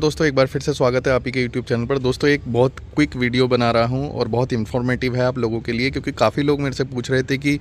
दोस्तों एक बार फिर से स्वागत है आप ही के YouTube चैनल पर दोस्तों एक बहुत क्विक वीडियो बना रहा हूं और बहुत इन्फॉर्मेटिव है आप लोगों के लिए क्योंकि काफ़ी लोग मेरे से पूछ रहे थे कि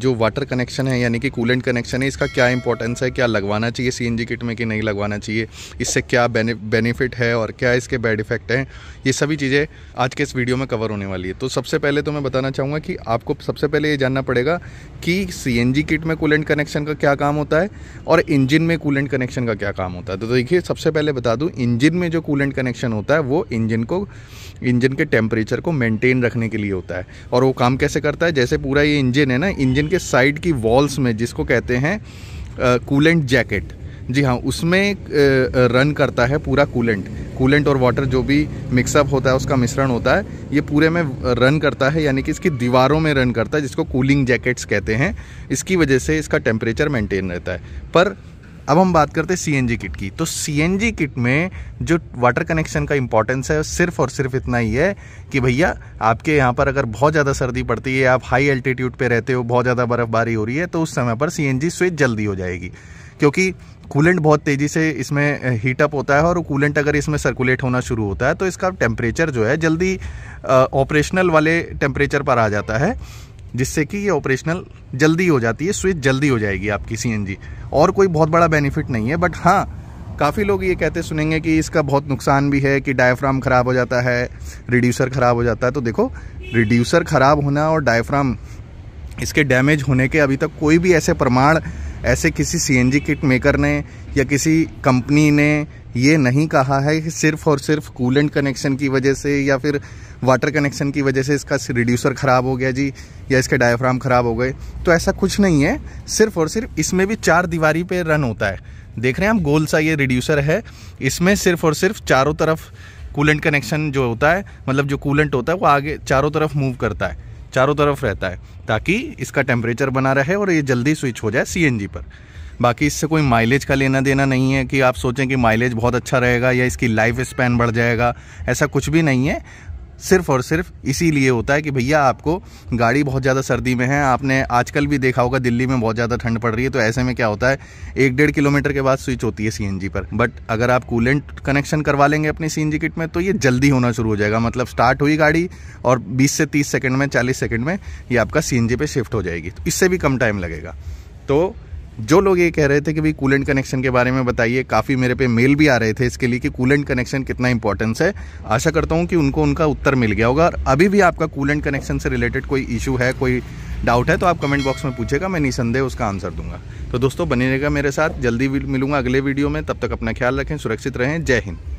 जो वाटर कनेक्शन है यानी कि कूलेंट कनेक्शन है इसका क्या इंपॉर्टेंस है क्या लगवाना चाहिए सी किट में कि नहीं लगवाना चाहिए इससे क्या बेनिफिट है और क्या इसके बैड इफेक्ट हैं ये सभी चीज़ें आज के इस वीडियो में कवर होने वाली है तो सबसे पहले तो मैं बताना चाहूँगा कि आपको सबसे पहले ये जानना पड़ेगा कि सी किट में कूलेंट कनेक्शन का क्या काम होता है और इंजिन में कूलेंट कनेक्शन का क्या काम होता है तो देखिए सबसे पहले बता दूं इंजन में जो कूलेंट कनेक्शन होता है वो इंजन को इंजन के टेम्परेचर को मेंटेन रखने के लिए होता है और वो काम कैसे करता है जैसे पूरा ये इंजन है ना इंजन के साइड की वॉल्स में जिसको कहते हैं कूलेंट जैकेट जी हाँ उसमें रन करता है पूरा कूलेंट कूलेंट और वाटर जो भी मिक्सअप होता है उसका मिश्रण होता है ये पूरे में रन करता है यानी कि इसकी दीवारों में रन करता है जिसको कूलिंग जैकेट्स कहते हैं इसकी वजह से इसका टेम्परेचर मेंटेन रहता है पर अब हम बात करते हैं सी किट की तो सी किट में जो वाटर कनेक्शन का इंपॉर्टेंस है सिर्फ और सिर्फ इतना ही है कि भैया आपके यहाँ पर अगर बहुत ज़्यादा सर्दी पड़ती है आप हाई एल्टीट्यूड पे रहते हो बहुत ज़्यादा बर्फबारी हो रही है तो उस समय पर सी स्विच जल्दी हो जाएगी क्योंकि कूलेंट बहुत तेज़ी से इसमें हीटअप होता है और कूलेंट अगर इसमें सर्कुलेट होना शुरू होता है तो इसका टेम्परेचर जो है जल्दी ऑपरेशनल वाले टेम्परेचर पर आ जाता है जिससे कि ये ऑपरेशनल जल्दी हो जाती है स्विच जल्दी हो जाएगी आपकी सी और कोई बहुत बड़ा बेनिफिट नहीं है बट हाँ काफ़ी लोग ये कहते सुनेंगे कि इसका बहुत नुकसान भी है कि डायफ्राम ख़राब हो जाता है रिड्यूसर ख़राब हो जाता है तो देखो रिड्यूसर ख़राब होना और डायफ्राम इसके डैमेज होने के अभी तक कोई भी ऐसे प्रमाण ऐसे किसी सी किट मेकर ने या किसी कंपनी ने ये नहीं कहा है कि सिर्फ और सिर्फ कूलेंट कनेक्शन की वजह से या फिर वाटर कनेक्शन की वजह से इसका रिड्यूसर ख़राब हो गया जी या इसके डायफ्राम ख़राब हो गए तो ऐसा कुछ नहीं है सिर्फ और सिर्फ इसमें भी चार दीवारी पे रन होता है देख रहे हैं हम गोल सा ये रिड्यूसर है इसमें सिर्फ और सिर्फ चारों तरफ कूलेंट कनेक्शन जो होता है मतलब जो कूलेंट होता है वो आगे चारों तरफ मूव करता है चारों तरफ रहता है ताकि इसका टेम्परेचर बना रहे और ये जल्दी स्विच हो जाए सी पर बाकी इससे कोई माइलेज का लेना देना नहीं है कि आप सोचें कि माइलेज बहुत अच्छा रहेगा या इसकी लाइफ स्पैन बढ़ जाएगा ऐसा कुछ भी नहीं है सिर्फ और सिर्फ इसीलिए होता है कि भैया आपको गाड़ी बहुत ज़्यादा सर्दी में है आपने आजकल भी देखा होगा दिल्ली में बहुत ज़्यादा ठंड पड़ रही है तो ऐसे में क्या होता है एक डेढ़ किलोमीटर के बाद स्विच होती है सीएनजी पर बट अगर आप कूलेंट कनेक्शन करवा लेंगे अपनी सीएनजी किट में तो ये जल्दी होना शुरू हो जाएगा मतलब स्टार्ट हुई गाड़ी और बीस से तीस सेकेंड में चालीस सेकेंड में ये आपका सी एन शिफ्ट हो जाएगी तो इससे भी कम टाइम लगेगा तो जो लोग ये कह रहे थे कि भाई कूलेंट कनेक्शन के बारे में बताइए काफ़ी मेरे पे मेल भी आ रहे थे इसके लिए कि कूलेंट कनेक्शन कितना इंपॉर्टेंस है आशा करता हूँ कि उनको उनका उत्तर मिल गया होगा और अभी भी आपका कूलेंट कनेक्शन से रिलेटेड कोई इशू है कोई डाउट है तो आप कमेंट बॉक्स में पूछेगा मैं निसंदेह उसका आंसर दूंगा तो दोस्तों बने रहेगा मेरे साथ जल्दी मिलूंगा अगले वीडियो में तब तक अपना ख्याल रखें सुरक्षित रहें जय हिंद